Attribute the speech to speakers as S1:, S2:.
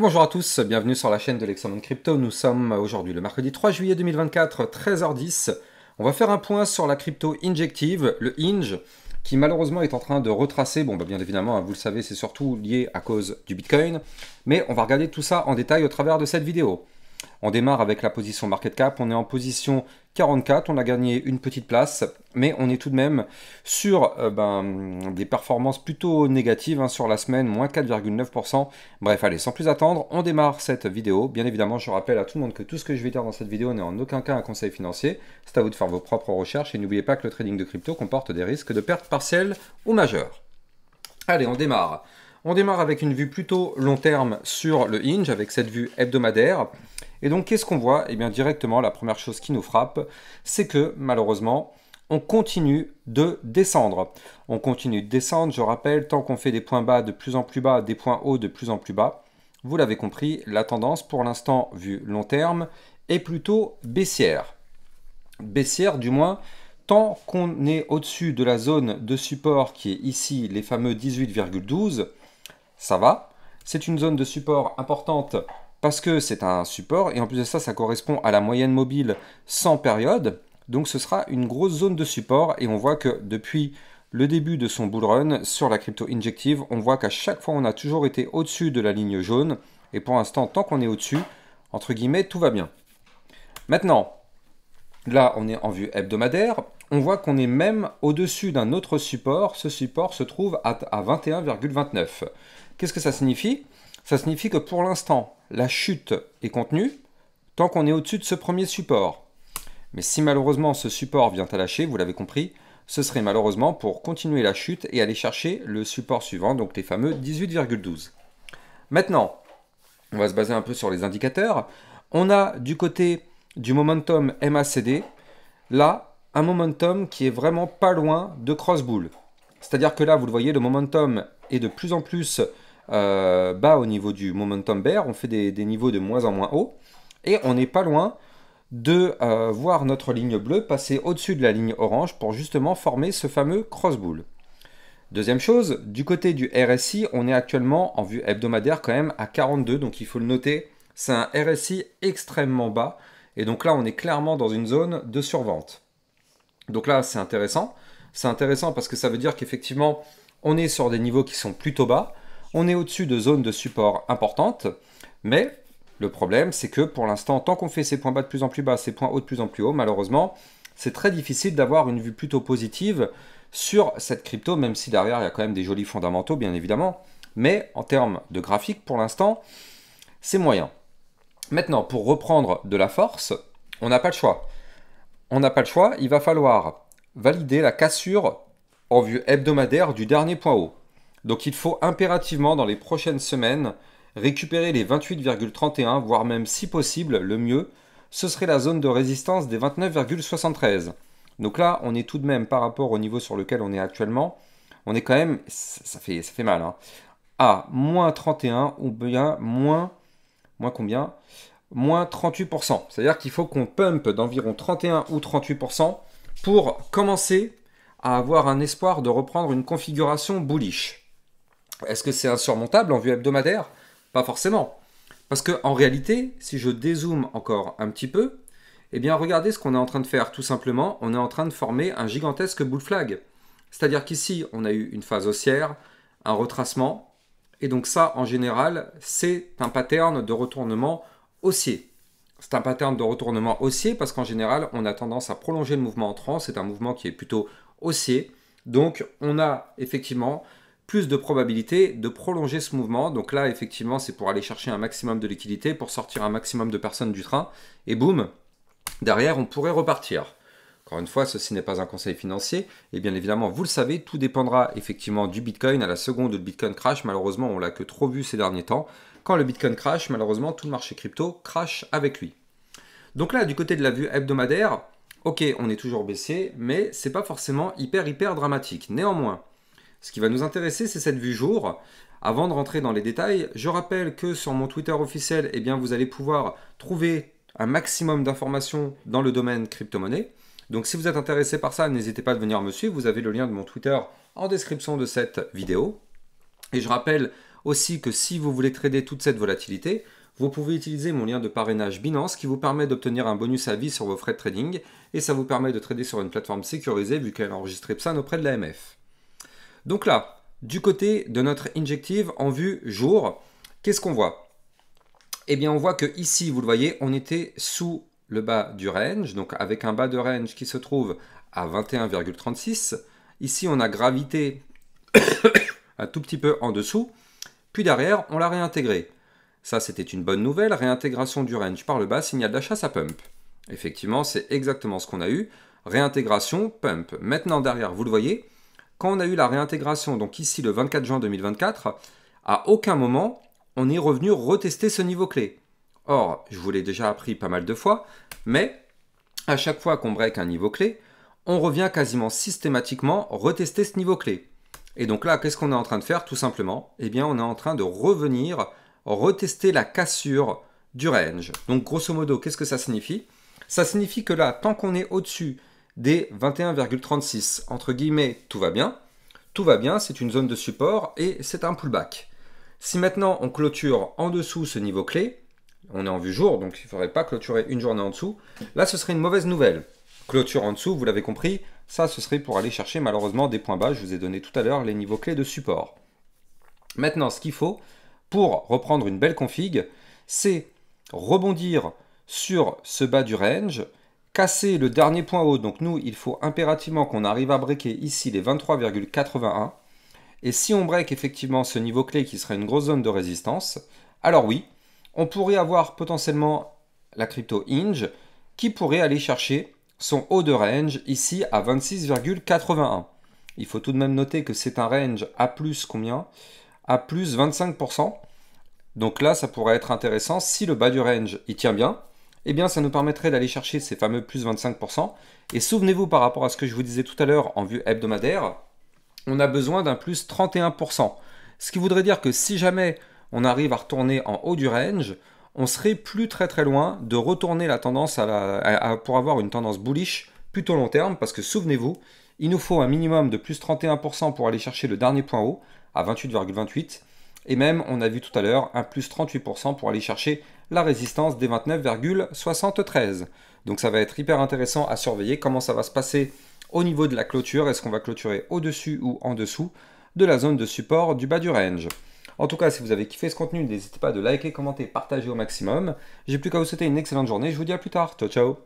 S1: bonjour à tous, bienvenue sur la chaîne de l'Examen Crypto. Nous sommes aujourd'hui le mercredi 3 juillet 2024, 13h10. On va faire un point sur la crypto injective, le hinge, qui malheureusement est en train de retracer. Bon, bah, bien évidemment, hein, vous le savez, c'est surtout lié à cause du Bitcoin. Mais on va regarder tout ça en détail au travers de cette vidéo. On démarre avec la position market cap. On est en position 44. On a gagné une petite place, mais on est tout de même sur euh, ben, des performances plutôt négatives hein, sur la semaine, moins 4,9%. Bref, allez, sans plus attendre, on démarre cette vidéo. Bien évidemment, je rappelle à tout le monde que tout ce que je vais dire dans cette vidéo n'est en aucun cas un conseil financier. C'est à vous de faire vos propres recherches et n'oubliez pas que le trading de crypto comporte des risques de pertes partielles ou majeures. Allez, on démarre. On démarre avec une vue plutôt long terme sur le hinge, avec cette vue hebdomadaire. Et donc, qu'est-ce qu'on voit Eh bien, directement, la première chose qui nous frappe, c'est que, malheureusement, on continue de descendre. On continue de descendre, je rappelle, tant qu'on fait des points bas de plus en plus bas, des points hauts de plus en plus bas, vous l'avez compris, la tendance pour l'instant, vu long terme, est plutôt baissière. Baissière du moins, tant qu'on est au-dessus de la zone de support qui est ici, les fameux 18,12, ça va. C'est une zone de support importante parce que c'est un support, et en plus de ça, ça correspond à la moyenne mobile sans période, donc ce sera une grosse zone de support, et on voit que depuis le début de son bull run sur la crypto injective, on voit qu'à chaque fois on a toujours été au-dessus de la ligne jaune, et pour l'instant, tant qu'on est au-dessus, entre guillemets, tout va bien. Maintenant, là on est en vue hebdomadaire, on voit qu'on est même au-dessus d'un autre support, ce support se trouve à 21,29. Qu'est-ce que ça signifie ça signifie que pour l'instant, la chute est contenue tant qu'on est au-dessus de ce premier support. Mais si malheureusement ce support vient à lâcher, vous l'avez compris, ce serait malheureusement pour continuer la chute et aller chercher le support suivant, donc les fameux 18,12. Maintenant, on va se baser un peu sur les indicateurs. On a du côté du momentum MACD, là, un momentum qui est vraiment pas loin de cross cest C'est-à-dire que là, vous le voyez, le momentum est de plus en plus euh, bas au niveau du momentum bear, on fait des, niveaux de moins en moins haut, et on n'est pas loin de euh, voir notre ligne bleue passer au-dessus de la ligne orange pour justement former ce fameux crossbull. Deuxième chose, du côté du RSI, on est actuellement en vue hebdomadaire quand même à 42, donc il faut le noter, c'est un RSI extrêmement bas, et donc là on est clairement dans une zone de survente. Donc là c'est intéressant, c'est intéressant parce que ça veut dire qu'effectivement on est sur des niveaux qui sont plutôt bas, on est au-dessus de zones de support importantes, mais le problème, c'est que pour l'instant, tant qu'on fait ces points bas de plus en plus bas, ces points hauts de plus en plus haut, malheureusement, c'est très difficile d'avoir une vue plutôt positive sur cette crypto, même si derrière, il y a quand même des jolis fondamentaux, bien évidemment. Mais en termes de graphique, pour l'instant, c'est moyen. Maintenant, pour reprendre de la force, on n'a pas le choix. On n'a pas le choix, il va falloir valider la cassure en vue hebdomadaire du dernier point haut. Donc il faut impérativement dans les prochaines semaines récupérer les 28,31, voire même si possible, le mieux, ce serait la zone de résistance des 29,73. Donc là, on est tout de même par rapport au niveau sur lequel on est actuellement, on est quand même, ça fait, ça fait mal, hein, à moins 31 ou bien moins, moins combien Moins 38%. C'est-à-dire qu'il faut qu'on pump d'environ 31 ou 38% pour commencer à avoir un espoir de reprendre une configuration bullish. Est-ce que c'est insurmontable en vue hebdomadaire Pas forcément. Parce que en réalité, si je dézoome encore un petit peu, eh bien regardez ce qu'on est en train de faire tout simplement, on est en train de former un gigantesque bull flag. C'est-à-dire qu'ici, on a eu une phase haussière, un retracement, et donc ça, en général, c'est un pattern de retournement haussier. C'est un pattern de retournement haussier parce qu'en général, on a tendance à prolonger le mouvement entrant. C'est un mouvement qui est plutôt haussier. Donc, on a effectivement plus de probabilité de prolonger ce mouvement. Donc là, effectivement, c'est pour aller chercher un maximum de liquidité, pour sortir un maximum de personnes du train. Et boum, derrière, on pourrait repartir. Encore une fois, ceci n'est pas un conseil financier. Et bien évidemment, vous le savez, tout dépendra effectivement du Bitcoin. À la seconde où le Bitcoin crash, malheureusement, on l'a que trop vu ces derniers temps. Quand le Bitcoin crash, malheureusement, tout le marché crypto crash avec lui. Donc là, du côté de la vue hebdomadaire, ok, on est toujours baissé, mais c'est pas forcément hyper hyper dramatique. Néanmoins, ce qui va nous intéresser, c'est cette vue jour. Avant de rentrer dans les détails, je rappelle que sur mon Twitter officiel, eh bien, vous allez pouvoir trouver un maximum d'informations dans le domaine crypto-monnaie. Donc si vous êtes intéressé par ça, n'hésitez pas à venir me suivre. Vous avez le lien de mon Twitter en description de cette vidéo. Et je rappelle aussi que si vous voulez trader toute cette volatilité, vous pouvez utiliser mon lien de parrainage Binance qui vous permet d'obtenir un bonus à vie sur vos frais de trading et ça vous permet de trader sur une plateforme sécurisée vu qu'elle enregistré PSAN auprès de l'AMF. Donc là, du côté de notre injective en vue jour, qu'est-ce qu'on voit Eh bien, on voit que ici, vous le voyez, on était sous le bas du range, donc avec un bas de range qui se trouve à 21,36. Ici, on a gravité un tout petit peu en dessous, puis derrière, on l'a réintégré. Ça, c'était une bonne nouvelle, réintégration du range par le bas, signal d'achat, ça pump. Effectivement, c'est exactement ce qu'on a eu, réintégration, pump. Maintenant, derrière, vous le voyez, quand on a eu la réintégration, donc ici le 24 juin 2024, à aucun moment on est revenu retester ce niveau clé. Or, je vous l'ai déjà appris pas mal de fois, mais à chaque fois qu'on break un niveau clé, on revient quasiment systématiquement retester ce niveau clé. Et donc là, qu'est-ce qu'on est en train de faire tout simplement Eh bien, on est en train de revenir retester la cassure du range. Donc grosso modo, qu'est-ce que ça signifie Ça signifie que là, tant qu'on est au-dessus des 21,36. Entre guillemets, tout va bien. Tout va bien, c'est une zone de support et c'est un pullback. Si maintenant on clôture en dessous ce niveau clé, on est en vue jour, donc il ne faudrait pas clôturer une journée en dessous, là ce serait une mauvaise nouvelle. Clôture en dessous, vous l'avez compris, ça ce serait pour aller chercher malheureusement des points bas, je vous ai donné tout à l'heure les niveaux clés de support. Maintenant, ce qu'il faut pour reprendre une belle config, c'est rebondir sur ce bas du range, casser le dernier point haut. Donc nous, il faut impérativement qu'on arrive à breaker ici les 23,81. Et si on break effectivement ce niveau clé qui serait une grosse zone de résistance, alors oui, on pourrait avoir potentiellement la crypto Inge qui pourrait aller chercher son haut de range ici à 26,81. Il faut tout de même noter que c'est un range à plus combien À plus 25%. Donc là, ça pourrait être intéressant si le bas du range il tient bien, eh bien ça nous permettrait d'aller chercher ces fameux plus 25%. Et souvenez-vous par rapport à ce que je vous disais tout à l'heure en vue hebdomadaire, on a besoin d'un plus 31%. Ce qui voudrait dire que si jamais on arrive à retourner en haut du range, on serait plus très très loin de retourner la tendance à la, pour avoir une tendance bullish plutôt long terme, parce que souvenez-vous, il nous faut un minimum de plus 31% pour aller chercher le dernier point haut à 28,28 et même, on a vu tout à l'heure, un plus 38% pour aller chercher la résistance des 29,73. Donc ça va être hyper intéressant à surveiller comment ça va se passer au niveau de la clôture. Est-ce qu'on va clôturer au-dessus ou en dessous de la zone de support du bas du range en tout cas, si vous avez kiffé ce contenu, n'hésitez pas à liker, commenter, partager au maximum. J'ai plus qu'à vous souhaiter une excellente journée. Je vous dis à plus tard. Ciao, ciao